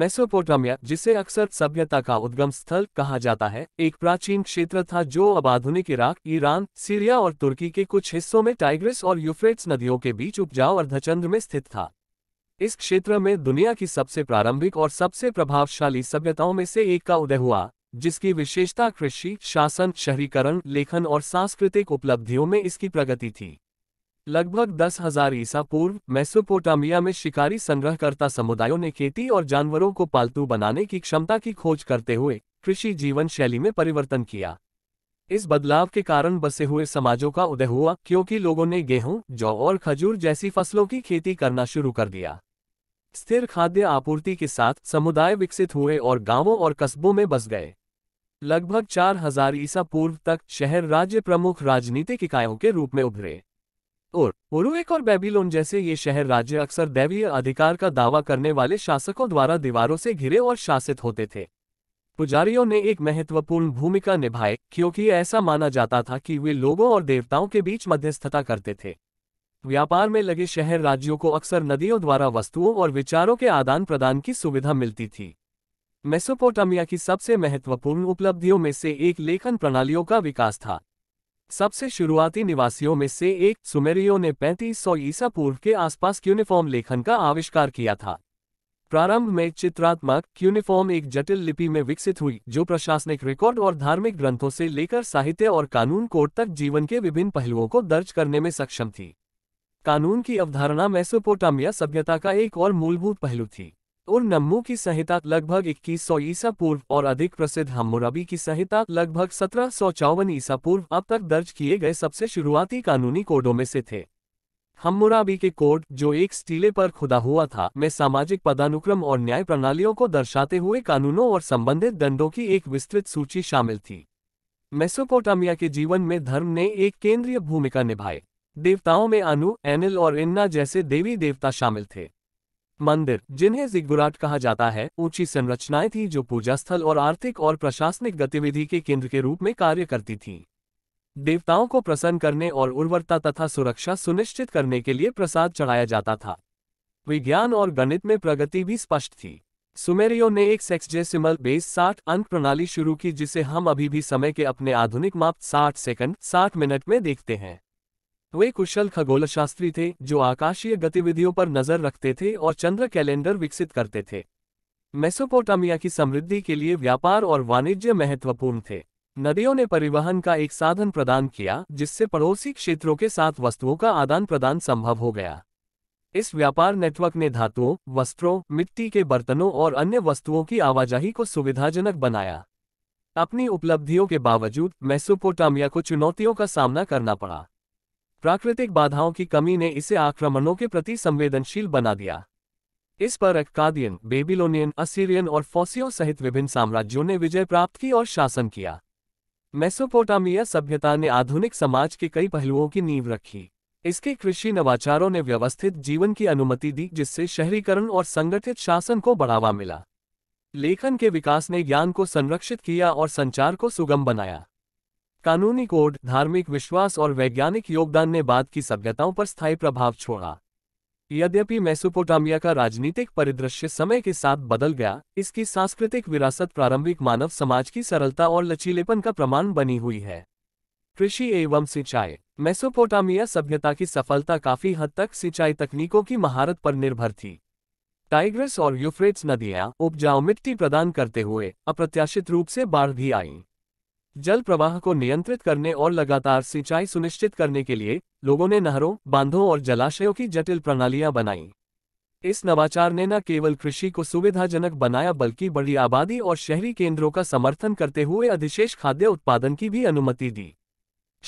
Mesopotamia जिसे अक्सर सभ्यता का उद्गम स्थल कहा जाता है एक प्राचीन क्षेत्र था जो अब आधुनिक इराक ईरान सीरिया और तुर्की के कुछ हिस्सों में टाइग्रिस और यूफ्रेट्स नदियों के बीच उपजाऊ अर्धचंद्र में स्थित था इस क्षेत्र में दुनिया की सबसे प्रारंभिक और सबसे प्रभावशाली सभ्यताओं में से एक का उदय हुआ जिसकी विशेषता कृषि शासन शहरीकरण लेखन और सांस्कृतिक उपलब्धियों में इसकी प्रगति थी लगभग दस हजार ईसा पूर्व मेसोपोटामिया में शिकारी संग्रहकर्ता समुदायों ने खेती और जानवरों को पालतू बनाने की क्षमता की खोज करते हुए कृषि जीवन शैली में परिवर्तन किया इस बदलाव के कारण बसे हुए समाजों का उदय हुआ क्योंकि लोगों ने गेहूं, जौ और खजूर जैसी फसलों की खेती करना शुरू कर दिया स्थिर खाद्य आपूर्ति के साथ समुदाय विकसित हुए और गांवों और कस्बों में बस गए लगभग 4000 ईसा पूर्व तक शहर राज्य प्रमुख राजनीतिक इकाइयों के रूप में उभरे और उरुवेक और बेबीलोन जैसे ये शहर राज्य अक्सर दैवीय अधिकार का दावा करने वाले शासकों द्वारा दीवारों से घिरे और शासित होते थे पुजारियों ने एक महत्वपूर्ण भूमिका निभाए क्योंकि ऐसा माना जाता था कि वे लोगों और देवताओं के बीच मध्यस्थता करते थे व्यापार में लगे शहर राज्यों को अक्सर नदियों द्वारा वस्तुओं और विचारों के आदान प्रदान की सुविधा मिलती थी मेसोपोटामिया की सबसे महत्वपूर्ण उपलब्धियों में से एक लेखन प्रणालियों का विकास था सबसे शुरुआती निवासियों में से एक सुमेरियो ने 3500 ईसा पूर्व के आसपास क्यूनिफॉर्म लेखन का आविष्कार किया था प्रारंभ में चित्रात्मक क्यूनिफॉर्म एक जटिल लिपि में विकसित हुई जो प्रशासनिक रिकॉर्ड और धार्मिक ग्रंथों से लेकर साहित्य और कानून कोड तक जीवन के विभिन्न पहलुओं को दर्ज करने में सक्षम थी कानून की अवधारणा मेसोपोटामिया सभ्यता का एक और मूलभूत पहलू थी और नम्मू की संहिता लगभग इक्कीस सौ ईसा पूर्व और अधिक प्रसिद्ध हम्मुरबी की संहिता लगभग सत्रह सौ चौवन ईसा पूर्व अब तक दर्ज किए गए सबसे शुरुआती कानूनी कोडों में से थे हम्मुराबी के कोड जो एक स्टीले पर खुदा हुआ था में सामाजिक पदानुक्रम और न्याय प्रणालियों को दर्शाते हुए कानूनों और संबंधित दंडों की एक विस्तृत सूची शामिल थी मेसोपोटामिया के जीवन में धर्म ने एक केंद्रीय भूमिका निभाई देवताओं में अनु एनिल और इन्ना जैसे देवी देवता शामिल थे मंदिर जिन्हें जिगबुराट कहा जाता है ऊंची संरचनाएं थी जो पूजा स्थल और आर्थिक और प्रशासनिक गतिविधि के केंद्र के रूप में कार्य करती थीं देवताओं को प्रसन्न करने और उर्वरता तथा सुरक्षा सुनिश्चित करने के लिए प्रसाद चढ़ाया जाता था विज्ञान और गणित में प्रगति भी स्पष्ट थी सुमेरियो ने एक सेक्सजेसिमल बेस साठ अंक प्रणाली शुरू की जिसे हम अभी भी समय के अपने आधुनिक माप 60 सेकंड 60 मिनट में देखते हैं वे कुशल खगोलशास्त्री थे जो आकाशीय गतिविधियों पर नजर रखते थे और चंद्र कैलेंडर विकसित करते थे मेसोपोटामिया की समृद्धि के लिए व्यापार और वाणिज्य महत्वपूर्ण थे नदियों ने परिवहन का एक साधन प्रदान किया जिससे पड़ोसी क्षेत्रों के साथ वस्तुओं का आदान प्रदान संभव हो गया इस व्यापार नेटवर्क ने धातुओं वस्त्रों मिट्टी के बर्तनों और अन्य वस्तुओं की आवाजाही को सुविधाजनक बनाया अपनी उपलब्धियों के बावजूद मेसोपोटामिया को चुनौतियों का सामना करना पड़ा प्राकृतिक बाधाओं की कमी ने इसे आक्रमणों के प्रति संवेदनशील बना दिया इस पर अक्कादियन बेबीलोनियन असीरियन और फौसियों सहित विभिन्न साम्राज्यों ने विजय प्राप्त की और शासन किया मेसोपोटामिया सभ्यता ने आधुनिक समाज के कई पहलुओं की नींव रखी इसके कृषि नवाचारों ने व्यवस्थित जीवन की अनुमति दी जिससे शहरीकरण और संगठित शासन को बढ़ावा मिला लेखन के विकास ने ज्ञान को संरक्षित किया और संचार को सुगम बनाया कानूनी कोड धार्मिक विश्वास और वैज्ञानिक योगदान ने बाद की सभ्यताओं पर स्थायी प्रभाव छोड़ा यद्यपि मैसोपोटामिया का राजनीतिक परिदृश्य समय के साथ बदल गया इसकी सांस्कृतिक विरासत प्रारंभिक मानव समाज की सरलता और लचीलेपन का प्रमाण बनी हुई है कृषि एवं सिंचाई मैसोपोटामिया सभ्यता की सफलता काफी हद तक सिंचाई तकनीकों की महारत पर निर्भर थी टाइग्रस और यूफ्रेट्स नदियां उपजाऊ मिट्टी प्रदान करते हुए अप्रत्याशित रूप से बाढ़ भी आईं जल प्रवाह को नियंत्रित करने और लगातार सिंचाई सुनिश्चित करने के लिए लोगों ने नहरों बांधों और जलाशयों की जटिल प्रणालियां बनाई इस नवाचार ने न केवल कृषि को सुविधाजनक बनाया बल्कि बड़ी आबादी और शहरी केंद्रों का समर्थन करते हुए अधिशेष खाद्य उत्पादन की भी अनुमति दी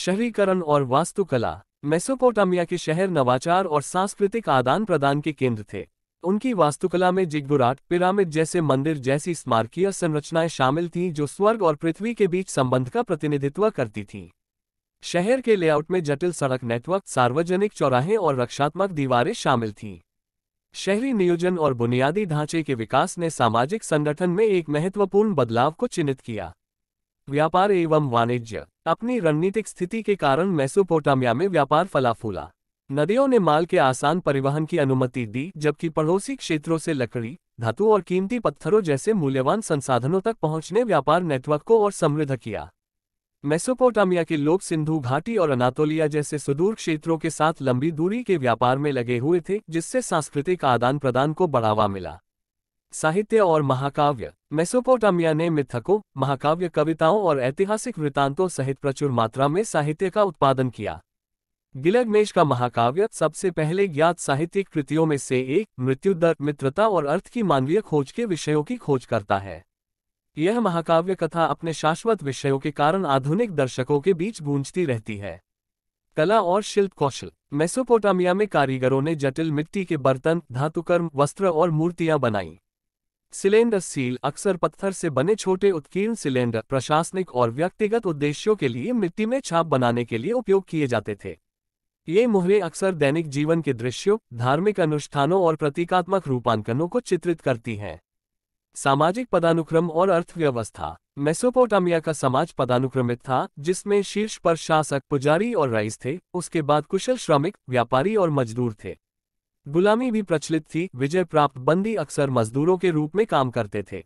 शहरीकरण और वास्तुकला मेसोपोटामिया के शहर नवाचार और सांस्कृतिक आदान प्रदान के केंद्र थे उनकी वास्तुकला में जिगबुराट पिरामिड जैसे मंदिर जैसी स्मारकीय संरचनाएं शामिल थीं जो स्वर्ग और पृथ्वी के बीच संबंध का प्रतिनिधित्व करती थीं शहर के लेआउट में जटिल सड़क नेटवर्क सार्वजनिक चौराहे और रक्षात्मक दीवारें शामिल थीं शहरी नियोजन और बुनियादी ढांचे के विकास ने सामाजिक संगठन में एक महत्वपूर्ण बदलाव को चिन्हित किया व्यापार एवं वाणिज्य अपनी रणनीतिक स्थिति के कारण मैसोपोटामिया में व्यापार फला फूला नदियों ने माल के आसान परिवहन की अनुमति दी जबकि पड़ोसी क्षेत्रों से लकड़ी धातु और कीमती पत्थरों जैसे मूल्यवान संसाधनों तक पहुंचने व्यापार नेटवर्क को और समृद्ध किया मेसोपोटामिया के लोग सिंधु घाटी और अनातोलिया जैसे सुदूर क्षेत्रों के साथ लंबी दूरी के व्यापार में लगे हुए थे जिससे सांस्कृतिक आदान प्रदान को बढ़ावा मिला साहित्य और महाकाव्य मेसोपोटामिया ने मिथकों महाकाव्य कविताओं और ऐतिहासिक वृत्तांतों सहित प्रचुर मात्रा में साहित्य का उत्पादन किया गिलगमेश का महाकाव्य सबसे पहले ज्ञात साहित्यिक कृतियों में से एक मृत्युदर मित्रता और अर्थ की मानवीय खोज के विषयों की खोज करता है यह महाकाव्य कथा अपने शाश्वत विषयों के कारण आधुनिक दर्शकों के बीच गूंजती रहती है कला और शिल्प कौशल मेसोपोटामिया में कारीगरों ने जटिल मिट्टी के बर्तन धातुकर्म वस्त्र और मूर्तियां बनाईं सिलेंडर सील अक्सर पत्थर से बने छोटे उत्कीर्ण सिलेंडर प्रशासनिक और व्यक्तिगत उद्देश्यों के लिए मिट्टी में छाप बनाने के लिए उपयोग किए जाते थे ये मुहरे अक्सर दैनिक जीवन के दृश्यों धार्मिक अनुष्ठानों और प्रतीकात्मक रूपांकनों को चित्रित करती हैं सामाजिक पदानुक्रम और अर्थव्यवस्था मेसोपोटामिया का समाज पदानुक्रमित था जिसमें शीर्ष पर शासक पुजारी और रईस थे उसके बाद कुशल श्रमिक व्यापारी और मजदूर थे गुलामी भी प्रचलित थी विजय प्राप्त बंदी अक्सर मजदूरों के रूप में काम करते थे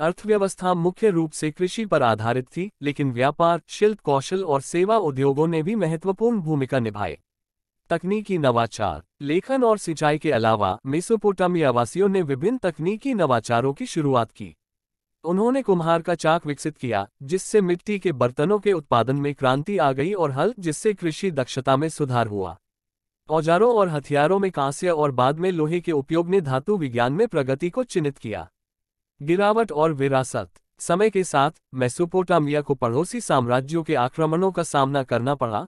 अर्थव्यवस्था मुख्य रूप से कृषि पर आधारित थी लेकिन व्यापार शिल्प कौशल और सेवा उद्योगों ने भी महत्वपूर्ण भूमिका निभाई तकनीकी नवाचार लेखन और सिंचाई के अलावा मेसोपोटामिया वासियों ने विभिन्न तकनीकी नवाचारों की शुरुआत की उन्होंने कुम्हार का चाक विकसित किया जिससे मिट्टी के बर्तनों के उत्पादन में क्रांति आ गई और हल जिससे कृषि दक्षता में सुधार हुआ औजारों और हथियारों में कांस्य और बाद में लोहे के उपयोग ने धातु विज्ञान में प्रगति को चिन्हित किया गिरावट और विरासत समय के साथ मेसोपोटामिया को पड़ोसी साम्राज्यों के आक्रमणों का सामना करना पड़ा